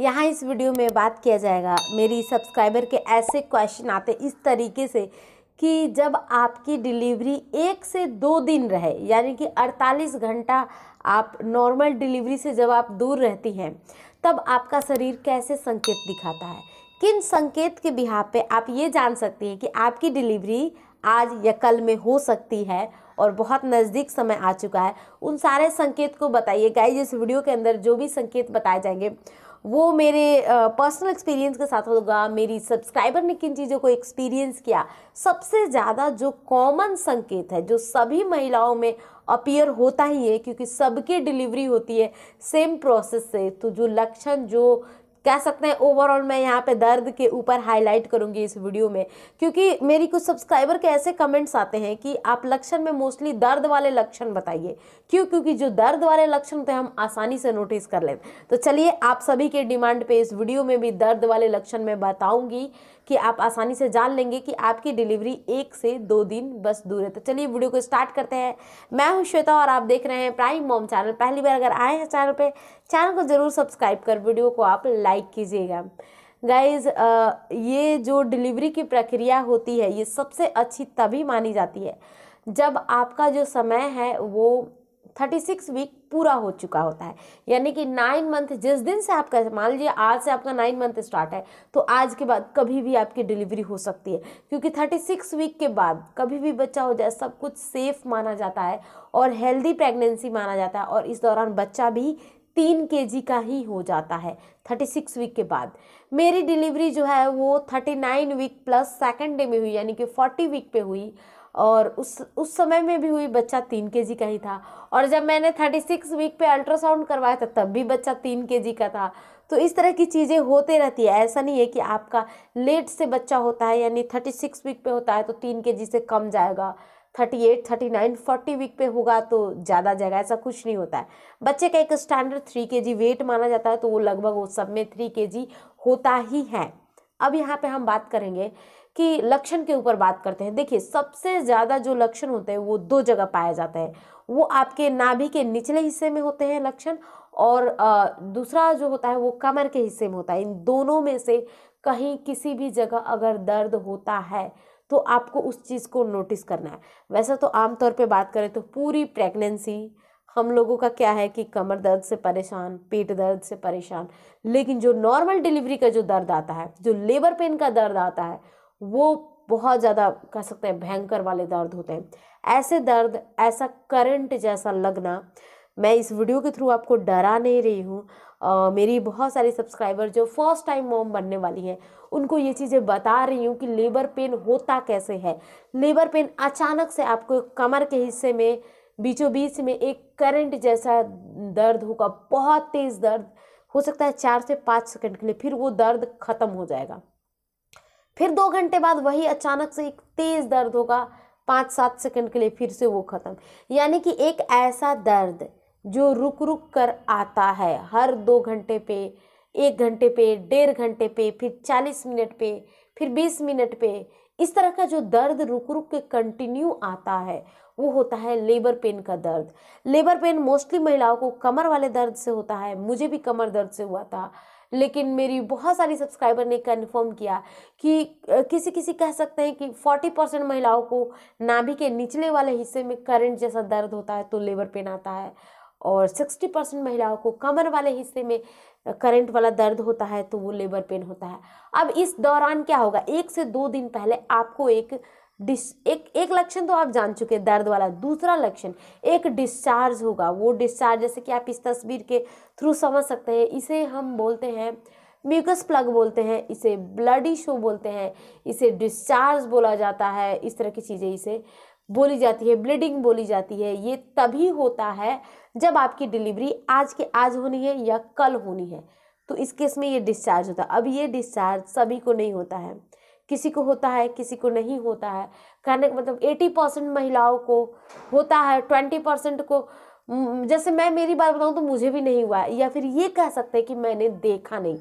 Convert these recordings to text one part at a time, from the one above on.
यहाँ इस वीडियो में बात किया जाएगा मेरी सब्सक्राइबर के ऐसे क्वेश्चन आते इस तरीके से कि जब आपकी डिलीवरी एक से दो दिन रहे यानी कि 48 घंटा आप नॉर्मल डिलीवरी से जब आप दूर रहती हैं तब आपका शरीर कैसे संकेत दिखाता है किन संकेत के बिहा पे आप ये जान सकती हैं कि आपकी डिलीवरी आज या कल में हो सकती है और बहुत नज़दीक समय आ चुका है उन सारे संकेत को बताइए गाइज इस वीडियो के अंदर जो भी संकेत बताए जाएंगे वो मेरे पर्सनल एक्सपीरियंस के साथ होगा मेरी सब्सक्राइबर ने किन चीज़ों को एक्सपीरियंस किया सबसे ज़्यादा जो कॉमन संकेत है जो सभी महिलाओं में अपीयर होता ही है क्योंकि सबके डिलीवरी होती है सेम प्रोसेस से तो जो लक्षण जो कह सकते हैं ओवरऑल मैं यहाँ पे दर्द के ऊपर हाईलाइट करूँगी इस वीडियो में क्योंकि मेरी कुछ सब्सक्राइबर के ऐसे कमेंट्स आते हैं कि आप लक्षण में मोस्टली दर्द वाले लक्षण बताइए क्यों क्योंकि जो दर्द वाले लक्षण होते हैं हम आसानी से नोटिस कर लेते तो चलिए आप सभी के डिमांड पे इस वीडियो में भी दर्द वाले लक्षण में बताऊँगी कि आप आसानी से जान लेंगे कि आपकी डिलीवरी एक से दो दिन बस दूर है तो चलिए वीडियो को स्टार्ट करते हैं मैं हूं श्वेता और आप देख रहे हैं प्राइम मॉम चैनल पहली बार अगर आए हैं चैनल पर चैनल को जरूर सब्सक्राइब कर वीडियो को आप लाइक लाइक कीजिएगा गाइज ये जो डिलीवरी की प्रक्रिया होती है ये सबसे अच्छी तभी मानी जाती है जब आपका जो समय है वो थर्टी सिक्स वीक पूरा हो चुका होता है यानी कि नाइन मंथ जिस दिन से आपका मान लीजिए आज से आपका नाइन मंथ स्टार्ट है तो आज के बाद कभी भी आपकी डिलीवरी हो सकती है क्योंकि थर्टी सिक्स वीक के बाद कभी भी बच्चा हो जाए सब कुछ सेफ माना जाता है और हेल्दी प्रेगनेंसी माना जाता है और इस दौरान बच्चा भी तीन के जी का ही हो जाता है थर्टी सिक्स वीक के बाद मेरी डिलीवरी जो है वो thirty nine week plus second day में हुई यानी कि फोर्टी वीक पे हुई और उस उस समय में भी हुई बच्चा तीन के जी का ही था और जब मैंने थर्टी सिक्स वीक पे अल्ट्रासाउंड करवाया था तब भी बच्चा तीन के जी का था तो इस तरह की चीज़ें होते रहती है ऐसा नहीं है कि आपका लेट से बच्चा होता है यानी थर्टी सिक्स वीक पे होता है तो तीन के जी से कम जाएगा thirty eight thirty nine forty week पे होगा तो ज़्यादा जगह ऐसा कुछ नहीं होता है बच्चे का एक स्टैंडर्ड थ्री के जी वेट माना जाता है तो वो लगभग वो सब में थ्री के जी होता ही है अब यहाँ पे हम बात करेंगे कि लक्षण के ऊपर बात करते हैं देखिए सबसे ज़्यादा जो लक्षण होते हैं वो दो जगह पाए जाते हैं वो आपके नाभि के निचले हिस्से में होते हैं लक्षण और दूसरा जो होता है वो कमर के हिस्से में होता है इन दोनों में से कहीं किसी भी जगह अगर दर्द होता है तो आपको उस चीज़ को नोटिस करना है वैसे तो आमतौर पे बात करें तो पूरी प्रेगनेंसी हम लोगों का क्या है कि कमर दर्द से परेशान पेट दर्द से परेशान लेकिन जो नॉर्मल डिलीवरी का जो दर्द आता है जो लेबर पेन का दर्द आता है वो बहुत ज़्यादा कह सकते हैं भयंकर वाले दर्द होते हैं ऐसे दर्द ऐसा करंट जैसा लगना मैं इस वीडियो के थ्रू आपको डरा नहीं रही हूँ Uh, मेरी बहुत सारी सब्सक्राइबर जो फर्स्ट टाइम मॉम बनने वाली हैं उनको ये चीज़ें बता रही हूँ कि लेबर पेन होता कैसे है लेबर पेन अचानक से आपको कमर के हिस्से में बीचों बीच में एक करंट जैसा दर्द होगा बहुत तेज़ दर्द हो सकता है चार से पाँच सेकंड के लिए फिर वो दर्द ख़त्म हो जाएगा फिर दो घंटे बाद वही अचानक से एक तेज़ दर्द होगा पाँच सात सेकंड के लिए फिर से वो ख़त्म यानी कि एक ऐसा दर्द जो रुक रुक कर आता है हर दो घंटे पे एक घंटे पे डेढ़ घंटे पे फिर चालीस मिनट पे फिर बीस मिनट पे इस तरह का जो दर्द रुक रुक के कंटिन्यू आता है वो होता है लेबर पेन का दर्द लेबर पेन मोस्टली महिलाओं को कमर वाले दर्द से होता है मुझे भी कमर दर्द से हुआ था लेकिन मेरी बहुत सारी सब्सक्राइबर ने कन्फर्म किया कि किसी किसी कह सकते हैं कि 40 परसेंट महिलाओं को नाभि के निचले वाले हिस्से में करंट जैसा दर्द होता है तो लेबर पेन आता है और 60 परसेंट महिलाओं को कमर वाले हिस्से में करंट वाला दर्द होता है तो वो लेबर पेन होता है अब इस दौरान क्या होगा एक से दो दिन पहले आपको एक डिस एक एक लक्षण तो आप जान चुके हैं दर्द वाला दूसरा लक्षण एक डिस्चार्ज होगा वो डिस्चार्ज जैसे कि आप इस तस्वीर के थ्रू समझ सकते हैं इसे हम बोलते हैं म्यूकस प्लग बोलते हैं इसे ब्लडी शो बोलते हैं इसे डिस्चार्ज बोला जाता है इस तरह की चीज़ें इसे बोली जाती है ब्लीडिंग बोली जाती है ये तभी होता है जब आपकी डिलीवरी आज के आज होनी है या कल होनी है तो इस केस में ये डिस्चार्ज होता है अब ये डिस्चार्ज सभी को नहीं होता है किसी को होता है किसी को नहीं होता है कहने का मतलब एटी परसेंट महिलाओं को होता है ट्वेंटी परसेंट को जैसे मैं मेरी बात बताऊँ तो मुझे भी नहीं हुआ या फिर ये कह सकते हैं कि मैंने देखा नहीं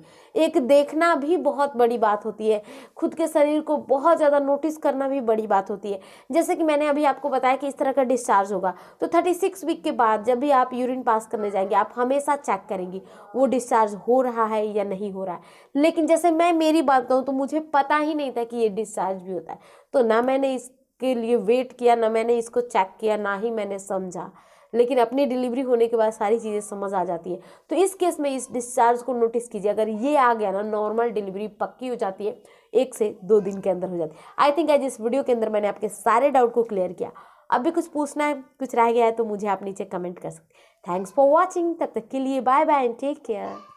एक देखना भी बहुत बड़ी बात होती है खुद के शरीर को बहुत ज़्यादा नोटिस करना भी बड़ी बात होती है जैसे कि मैंने अभी आपको बताया कि इस तरह का डिस्चार्ज होगा तो थर्टी सिक्स वीक के बाद जब भी आप यूरिन पास करने जाएंगे आप हमेशा चेक करेंगी वो डिस्चार्ज हो रहा है या नहीं हो रहा है लेकिन जैसे मैं मेरी बात बताऊँ तो मुझे पता ही नहीं था कि ये डिस्चार्ज भी होता है तो ना मैंने इसके लिए वेट किया ना मैंने इसको चेक किया ना ही मैंने समझा लेकिन अपनी डिलीवरी होने के बाद सारी चीज़ें समझ आ जाती है तो इस केस में इस डिस्चार्ज को नोटिस कीजिए अगर ये आ गया ना नॉर्मल डिलीवरी पक्की हो जाती है एक से दो दिन के अंदर हो जाती है आई थिंक आज इस वीडियो के अंदर मैंने आपके सारे डाउट को क्लियर किया अब भी कुछ पूछना है कुछ रह गया है तो मुझे आप नीचे कमेंट कर सकते थैंक्स फॉर वॉचिंग तब तक के लिए bye bye and take care